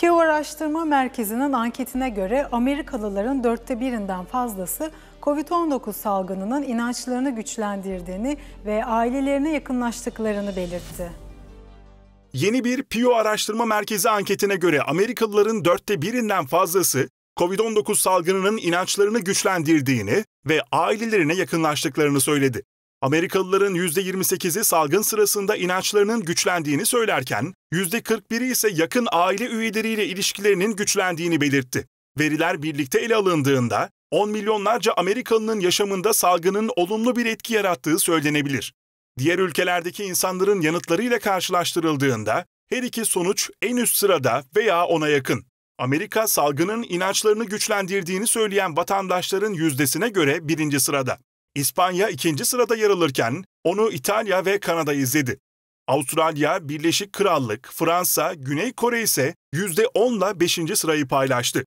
Pew Araştırma Merkezi'nin anketine göre Amerikalıların dörtte birinden fazlası COVID-19 salgınının inançlarını güçlendirdiğini ve ailelerine yakınlaştıklarını belirtti. Yeni bir Pew Araştırma Merkezi anketine göre Amerikalıların dörtte birinden fazlası COVID-19 salgınının inançlarını güçlendirdiğini ve ailelerine yakınlaştıklarını söyledi. Amerikalıların %28'i salgın sırasında inançlarının güçlendiğini söylerken, %41'i ise yakın aile üyeleriyle ilişkilerinin güçlendiğini belirtti. Veriler birlikte ele alındığında, 10 milyonlarca Amerikalının yaşamında salgının olumlu bir etki yarattığı söylenebilir. Diğer ülkelerdeki insanların yanıtlarıyla karşılaştırıldığında, her iki sonuç en üst sırada veya ona yakın. Amerika salgının inançlarını güçlendirdiğini söyleyen vatandaşların yüzdesine göre birinci sırada. İspanya ikinci sırada yer alırken onu İtalya ve Kanada izledi. Avustralya, Birleşik Krallık, Fransa, Güney Kore ise %10'la 5. sırayı paylaştı.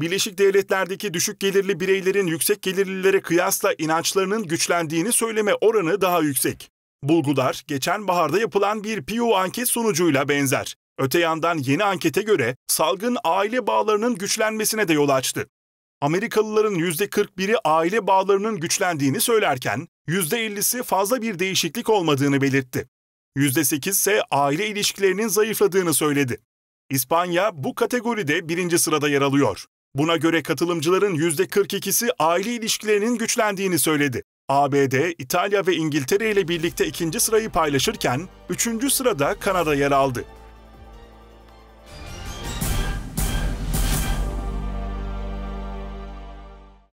Birleşik Devletler'deki düşük gelirli bireylerin yüksek gelirlilere kıyasla inançlarının güçlendiğini söyleme oranı daha yüksek. Bulgular geçen baharda yapılan bir Pew anket sonucuyla benzer. Öte yandan yeni ankete göre salgın aile bağlarının güçlenmesine de yol açtı. Amerikalıların %41'i aile bağlarının güçlendiğini söylerken, %50'si fazla bir değişiklik olmadığını belirtti. %8 ise aile ilişkilerinin zayıfladığını söyledi. İspanya bu kategoride birinci sırada yer alıyor. Buna göre katılımcıların %42'si aile ilişkilerinin güçlendiğini söyledi. ABD, İtalya ve İngiltere ile birlikte ikinci sırayı paylaşırken, üçüncü sırada Kanada yer aldı.